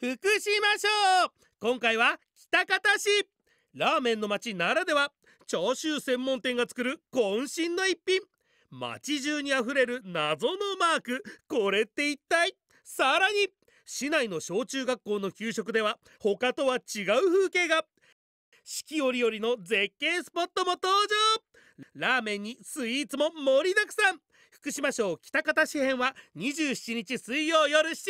福島省今回は北方市ラーメンの町ならでは長州専門店が作る渾身の一品町中にあふれる謎のマークこれって一体さらに市内の小中学校の給食では他とは違う風景が四季折々の絶景スポットも登場ラーメンにスイーツも盛りだくさん福島省喜多方市編は27日水曜夜7時